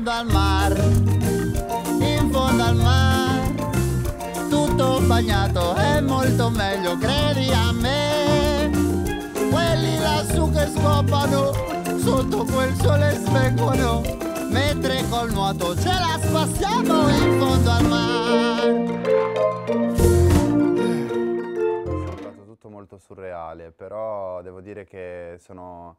fondo al mar, in fondo al mar, tutto bagnato è molto meglio, credi a me. Quelli lassù che scopano, sotto quel sole spengono, mentre col nuoto ce la spassiamo in fondo al mar molto surreale, però devo dire che sono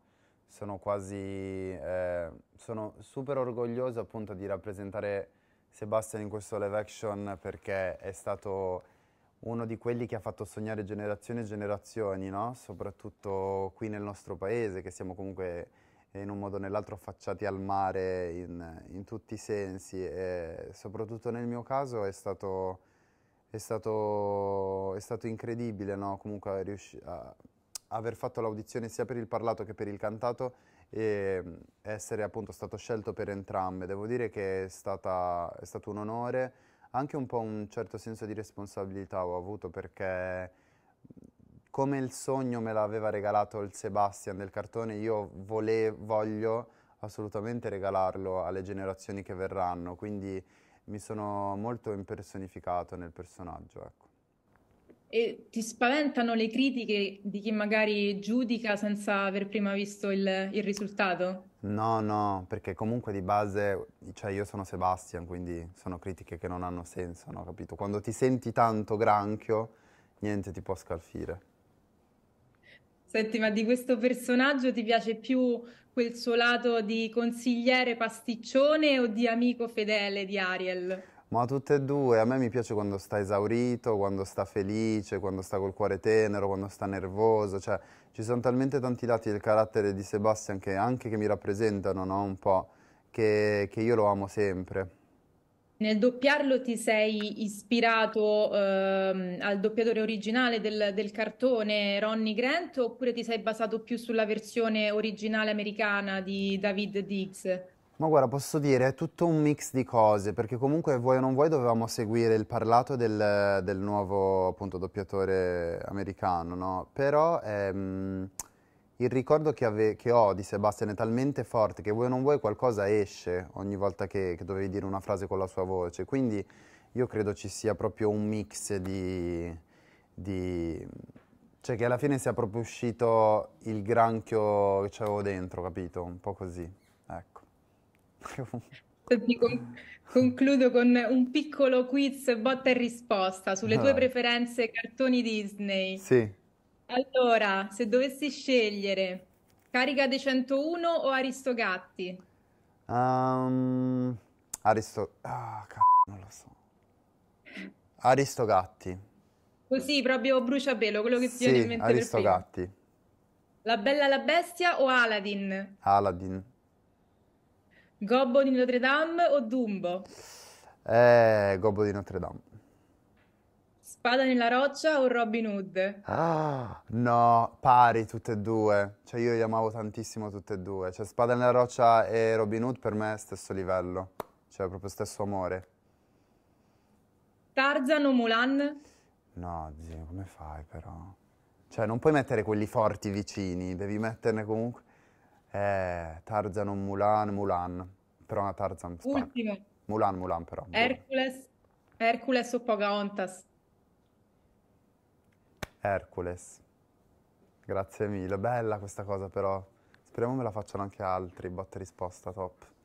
sono quasi, eh, sono super orgoglioso appunto di rappresentare Sebastian in questo live action perché è stato uno di quelli che ha fatto sognare generazioni e generazioni, no? soprattutto qui nel nostro paese, che siamo comunque in un modo o nell'altro affacciati al mare in, in, tutti i sensi e soprattutto nel mio caso è stato, è stato, è stato incredibile no? comunque riusci- a, aver fatto l'audizione sia per il parlato che per il cantato e mm, essere appunto stato scelto per entrambe. Devo dire che è, stata, è stato un onore, anche un po' un certo senso di responsabilità ho avuto perché mm, come il sogno me l'aveva regalato il Sebastian del cartone, io vole, voglio assolutamente regalarlo alle generazioni che verranno, quindi mi sono molto impersonificato nel personaggio. Ecco. E ti spaventano le critiche di chi magari giudica senza aver prima visto il, il risultato? No, no, perché comunque di base, cioè io sono Sebastian, quindi sono critiche che non hanno senso, no, capito? Quando ti senti tanto granchio, niente ti può scalfire. Senti, ma di questo personaggio ti piace più quel suo lato di consigliere pasticcione o di amico fedele di Ariel? Ma tutte e due, a me mi piace quando sta esaurito, quando sta felice, quando sta col cuore tenero, quando sta nervoso, cioè ci sono talmente tanti lati del carattere di Sebastian che anche che mi rappresentano no? un po', che, che io lo amo sempre. Nel doppiarlo ti sei ispirato ehm, al doppiatore originale del, del, cartone Ronnie Grant oppure ti sei basato più sulla versione originale americana di David Diggs? Ma guarda, posso dire, è tutto un mix di cose, perché comunque vuoi o non vuoi dovevamo seguire il parlato del, del nuovo appunto doppiatore americano, no? Però ehm, il ricordo che, ave- che, ho di Sebastian è talmente forte che vuoi o non vuoi qualcosa esce ogni volta che, che dovevi dire una frase con la sua voce, quindi io credo ci sia proprio un mix di... di cioè che alla fine sia proprio uscito il granchio che c'avevo dentro, capito? Un po' così, ecco. Con- concludo con un piccolo quiz botta e risposta sulle tue ah. preferenze cartoni Disney. sì. Allora, se dovessi scegliere Carica dei 101 o Aristogatti? Ehm, Aristo... Ah, c***o, non lo so. Aristogatti. Così, proprio bruciapelo, quello che ti viene in mente Aristogatti. La Bella la Bestia o Aladdin? Aladdin. Gobbo di Notre Dame o Dumbo? Eh, Gobbo di Notre Dame. Spada nella roccia o Robin Hood? Ah, no, pari tutte e due. Cioè io li amavo tantissimo tutte e due. Cioè Spada nella roccia e Robin Hood per me è stesso livello. Cioè proprio stesso amore. Tarzan o Mulan? No, zio, come fai però? Cioè non puoi mettere quelli forti vicini, devi metterne comunque... Eh, Tarzan o Mulan? Mulan. Però una Tarzan spacca. Ultimo. Mulan, Mulan però. Mulan. Hercules, Hercules o Pocahontas? Hercules. Grazie mille, bella questa cosa però. Speriamo me la facciano anche altri, botta risposta top.